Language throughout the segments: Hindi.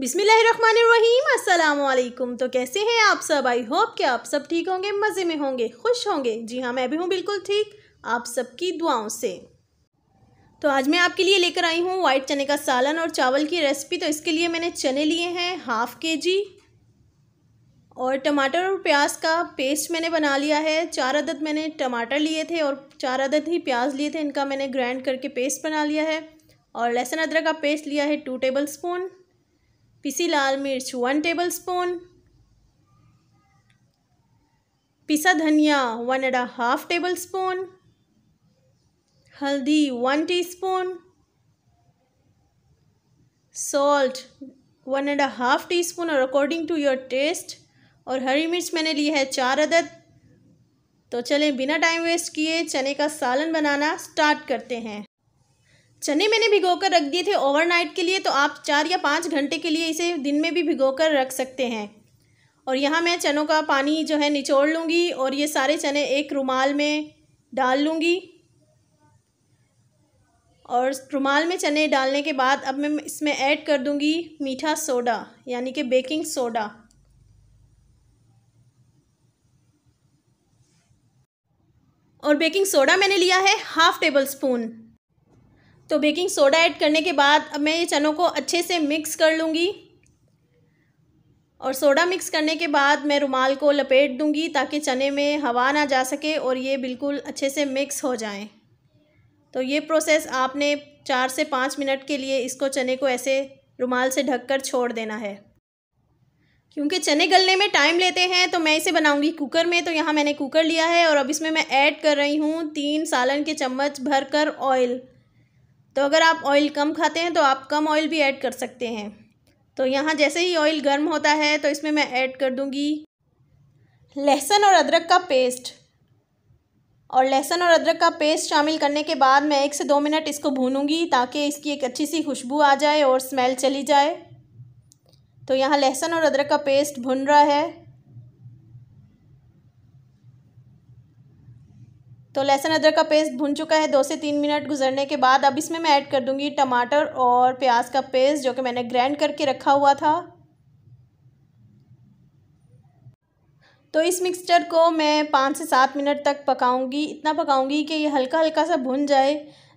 बिसमीम अल्लाम तो कैसे हैं आप सब आई होप कि आप सब ठीक होंगे मज़े में होंगे खुश होंगे जी हाँ मैं भी हूँ बिल्कुल ठीक आप सबकी दुआओं से तो आज मैं आपके लिए लेकर आई हूँ वाइट चने का सालन और चावल की रेसिपी तो इसके लिए मैंने चने लिए हैं हाफ़ के जी और टमाटर और प्याज का पेस्ट मैंने बना लिया है चार अदद मैंने टमाटर लिए थे और चार अदद ही प्याज लिए थे इनका मैंने ग्राइंड करके पेस्ट बना लिया है और लहसुन अदरक का पेस्ट लिया है टू टेबल स्पून पिसी लाल मिर्च वन टेबल स्पून पिसा धनिया one and half table spoon हल्दी one teaspoon salt one and half tea spoon और अकॉर्डिंग टू योर टेस्ट और हरी मिर्च मैंने ली है चार अदद तो चलें बिना टाइम वेस्ट किए चने का सालन बनाना स्टार्ट करते हैं चने मैंने भिगो कर रख दिए थे ओवरनाइट के लिए तो आप चार या पाँच घंटे के लिए इसे दिन में भी भिगो कर रख सकते हैं और यहाँ मैं चनों का पानी जो है निचोड़ लूँगी और ये सारे चने एक रुमाल में डाल लूँगी और रुमाल में चने डालने के बाद अब मैं इसमें ऐड कर दूँगी मीठा सोडा यानी कि बेकिंग सोडा और बेकिंग सोडा मैंने लिया है हाफ़ टेबल स्पून तो बेकिंग सोडा ऐड करने के बाद अब मैं ये चनों को अच्छे से मिक्स कर लूँगी और सोडा मिक्स करने के बाद मैं रुमाल को लपेट दूँगी ताकि चने में हवा ना जा सके और ये बिल्कुल अच्छे से मिक्स हो जाएं तो ये प्रोसेस आपने चार से पाँच मिनट के लिए इसको चने को ऐसे रुमाल से ढककर छोड़ देना है क्योंकि चने गलने में टाइम लेते हैं तो मैं इसे बनाऊंगी कुकर में तो यहाँ मैंने कुकर लिया है और अब इसमें मैं ऐड कर रही हूँ तीन सालन के चम्मच भर कर ऑयल तो अगर आप ऑयल कम खाते हैं तो आप कम ऑयल भी ऐड कर सकते हैं तो यहाँ जैसे ही ऑयल गर्म होता है तो इसमें मैं ऐड कर दूँगी लहसुन और अदरक का पेस्ट और लहसुन और अदरक का पेस्ट शामिल करने के बाद मैं एक से दो मिनट इसको भूनूंगी ताकि इसकी एक अच्छी सी खुशबू आ जाए और स्मेल चली जाए तो यहाँ लहसुन और अदरक का पेस्ट भुन रहा है तो लहसुन अदरक का पेस्ट भुन चुका है दो से तीन मिनट गुजरने के बाद अब इसमें मैं ऐड कर दूंगी टमाटर और प्याज का पेस्ट जो कि मैंने ग्राइंड करके रखा हुआ था तो इस मिक्सचर को मैं पाँच से सात मिनट तक पकाऊंगी इतना पकाऊंगी कि ये हल्का हल्का सा भुन जाए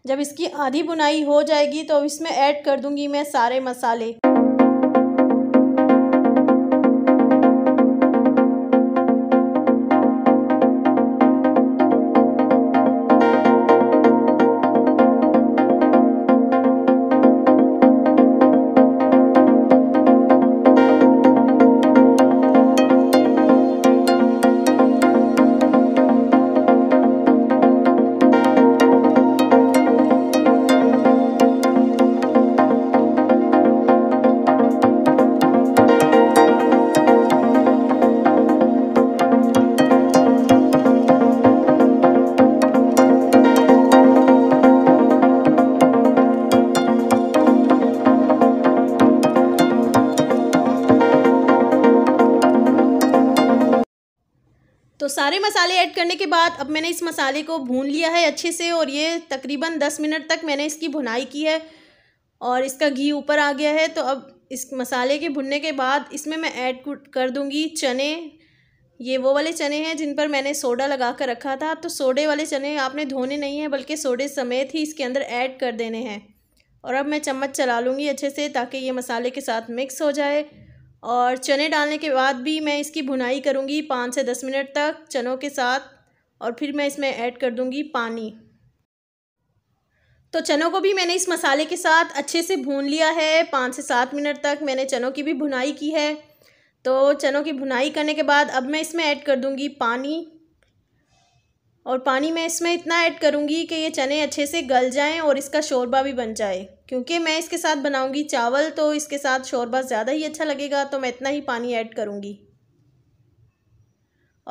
जब इसकी आधी बुनाई हो जाएगी तो इसमें ऐड कर दूँगी मैं सारे मसाले सारे मसाले ऐड करने के बाद अब मैंने इस मसाले को भून लिया है अच्छे से और ये तकरीबन दस मिनट तक मैंने इसकी भुनाई की है और इसका घी ऊपर आ गया है तो अब इस मसाले के भुनने के बाद इसमें मैं ऐड कर दूँगी चने ये वो वाले चने हैं जिन पर मैंने सोडा लगा कर रखा था तो सोडे वाले चने आपने धोने नहीं हैं बल्कि सोडे समेत ही इसके अंदर ऐड कर देने हैं और अब मैं चम्मच चला लूँगी अच्छे से ताकि ये मसाले के साथ मिक्स हो जाए और चने डालने के बाद भी मैं इसकी भुनाई करूँगी पाँच से दस मिनट तक चनों के साथ और फिर मैं इसमें ऐड कर दूँगी पानी तो चनों को भी मैंने इस मसाले के साथ अच्छे से भून लिया है पाँच से सात मिनट तक मैंने चनों की भी भुनाई की है तो चनों की भुनाई करने के बाद अब मैं इसमें ऐड कर दूँगी पानी और पानी मैं इसमें इतना ऐड करूँगी कि ये चने अच्छे से गल जाएँ और इसका शोरबा भी बन जाए क्योंकि मैं इसके साथ बनाऊंगी चावल तो इसके साथ शोरबा ज़्यादा ही अच्छा लगेगा तो मैं इतना ही पानी ऐड करूँगी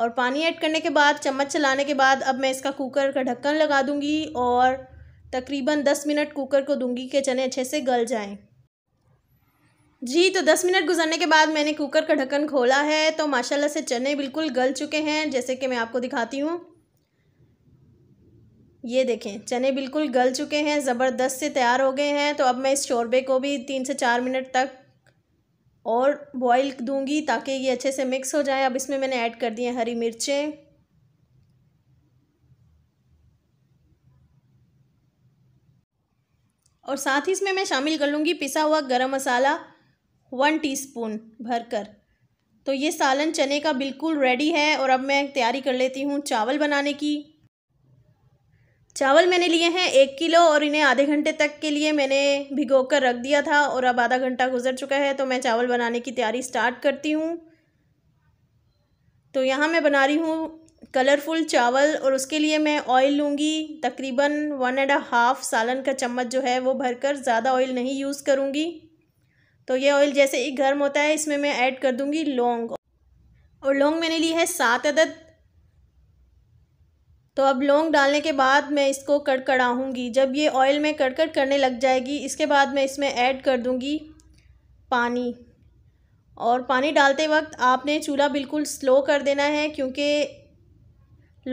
और पानी ऐड करने के बाद चम्मच चलाने के बाद अब मैं इसका कुकर का ढक्कन लगा दूँगी और तकरीबन दस मिनट कुकर को दूँगी कि चने अच्छे से गल जाएँ जी तो दस मिनट गुजरने के बाद मैंने कुकर का ढक्कन खोला है तो माशाल्लाह से चने बिल्कुल गल चुके हैं जैसे कि मैं आपको दिखाती हूँ ये देखें चने बिल्कुल गल चुके हैं ज़बरदस्त से तैयार हो गए हैं तो अब मैं इस शोरबे को भी तीन से चार मिनट तक और बॉईल दूंगी ताकि ये अच्छे से मिक्स हो जाए अब इसमें मैंने ऐड कर दिए हरी मिर्चें और साथ ही इसमें मैं शामिल कर लूँगी पिसा हुआ गरम मसाला वन टीस्पून भरकर तो ये सालन चने का बिल्कुल रेडी है और अब मैं तैयारी कर लेती हूँ चावल बनाने की चावल मैंने लिए हैं एक किलो और इन्हें आधे घंटे तक के लिए मैंने भिगो कर रख दिया था और अब आधा घंटा गुजर चुका है तो मैं चावल बनाने की तैयारी स्टार्ट करती हूँ तो यहाँ मैं बना रही हूँ कलरफुल चावल और उसके लिए मैं ऑयल लूँगी तकरीबन वन एंड हाफ़ सालन का चम्मच जो है वो भरकर ज़्यादा ऑयल नहीं यूज़ करूँगी तो ये ऑयल जैसे ही गर्म होता है इसमें मैं ऐड कर दूँगी लौंग और लौंग मैंने ली है सात अदद तो अब लौंग डालने के बाद मैं इसको कड़कड़ाऊँगी जब ये ऑयल में कड़कड़ करने लग जाएगी इसके बाद मैं इसमें ऐड कर दूँगी पानी और पानी डालते वक्त आपने चूल्हा बिल्कुल स्लो कर देना है क्योंकि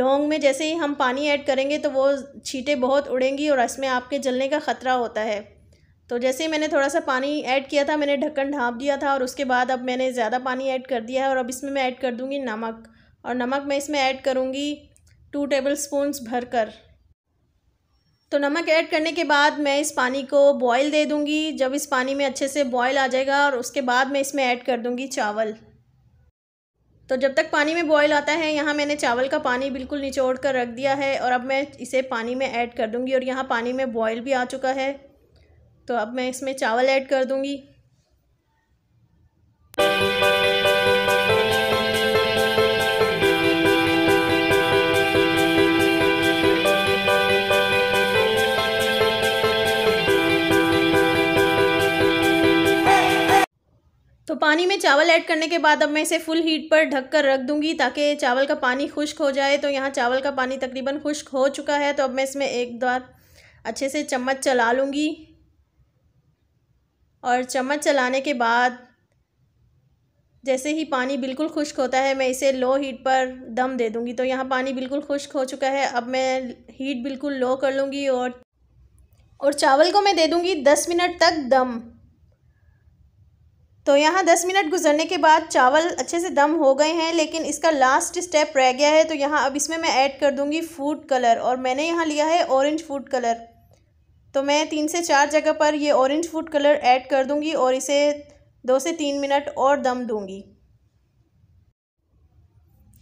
लौंग में जैसे ही हम पानी ऐड करेंगे तो वो छीटे बहुत उड़ेंगी और इसमें आपके जलने का ख़तरा होता है तो जैसे ही मैंने थोड़ा सा पानी ऐड किया था मैंने ढक्कन ढाँप दिया था और उसके बाद अब मैंने ज़्यादा पानी ऐड कर दिया है और अब इसमें मैं ऐड कर दूँगी नमक और नमक मैं इसमें ऐड करूँगी टू टेबल भर कर तो नमक ऐड करने के बाद मैं इस पानी को बॉईल दे दूंगी जब इस पानी में अच्छे से बॉईल आ जाएगा और उसके बाद मैं इसमें ऐड कर दूंगी चावल तो जब तक पानी में बॉईल आता है यहाँ मैंने चावल का पानी बिल्कुल निचोड़ कर रख दिया है और अब मैं इसे पानी में ऐड कर दूंगी और यहाँ पानी में बॉयल भी आ चुका है तो अब मैं इसमें चावल ऐड कर दूँगी तो पानी में चावल ऐड करने के बाद अब मैं इसे फुल हीट पर ढक कर रख दूंगी ताकि चावल का पानी खुश्क हो जाए तो यहाँ चावल का पानी तकरीबन खुश्क हो चुका है तो अब मैं इसमें एक बार अच्छे से चम्मच चला लूँगी और चम्मच चलाने के बाद जैसे ही पानी बिल्कुल खुश्क होता है मैं इसे लो हीट पर दम दे दूँगी तो यहाँ पानी बिल्कुल खुश्क हो चुका है अब मैं हीट बिल्कुल लो कर लूँगी और और चावल को मैं दे दूँगी दस मिनट तक दम तो यहाँ दस मिनट गुजरने के बाद चावल अच्छे से दम हो गए हैं लेकिन इसका लास्ट स्टेप रह गया है तो यहाँ अब इसमें मैं ऐड कर दूँगी फूड कलर और मैंने यहाँ लिया है ऑरेंज फूड कलर तो मैं तीन से चार जगह पर ये ऑरेंज फूड कलर ऐड कर दूँगी और इसे दो से तीन मिनट और दम दूँगी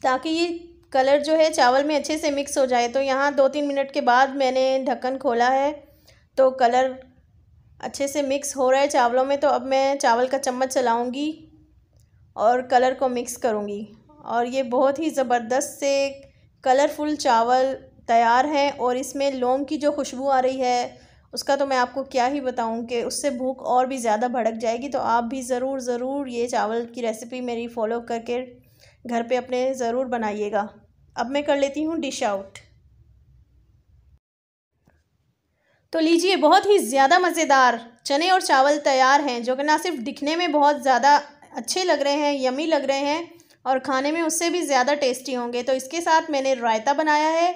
ताकि ये कलर जो है चावल में अच्छे से मिक्स हो जाए तो यहाँ दो तीन मिनट के बाद मैंने ढक्कन खोला है तो कलर अच्छे से मिक्स हो रहा है चावलों में तो अब मैं चावल का चम्मच चलाऊँगी और कलर को मिक्स करूँगी और ये बहुत ही ज़बरदस्त से कलरफुल चावल तैयार हैं और इसमें लौंग की जो खुशबू आ रही है उसका तो मैं आपको क्या ही बताऊं कि उससे भूख और भी ज़्यादा भड़क जाएगी तो आप भी ज़रूर ज़रूर ये चावल की रेसिपी मेरी फ़ॉलो करके घर पर अपने ज़रूर बनाइएगा अब मैं कर लेती हूँ डिश आउट तो लीजिए बहुत ही ज़्यादा मज़ेदार चने और चावल तैयार हैं जो कि ना सिर्फ दिखने में बहुत ज़्यादा अच्छे लग रहे हैं यमी लग रहे हैं और खाने में उससे भी ज़्यादा टेस्टी होंगे तो इसके साथ मैंने रायता बनाया है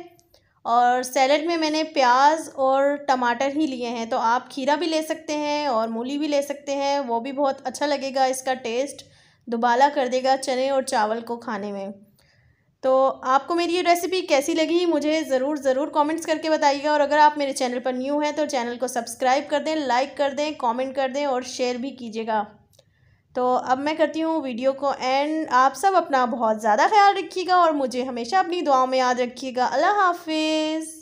और सैलड में मैंने प्याज और टमाटर ही लिए हैं तो आप खीरा भी ले सकते हैं और मूली भी ले सकते हैं वो भी बहुत अच्छा लगेगा इसका टेस्ट दुबाला कर देगा चने और चावल को खाने में तो आपको मेरी ये रेसिपी कैसी लगी मुझे ज़रूर ज़रूर कमेंट्स करके बताइएगा और अगर आप मेरे चैनल पर न्यू हैं तो चैनल को सब्सक्राइब कर दें लाइक कर दें कमेंट कर दें और शेयर भी कीजिएगा तो अब मैं करती हूँ वीडियो को एंड आप सब अपना बहुत ज़्यादा ख्याल रखिएगा और मुझे हमेशा अपनी दुआओं में याद रखिएगा अल्लाह हाफिज़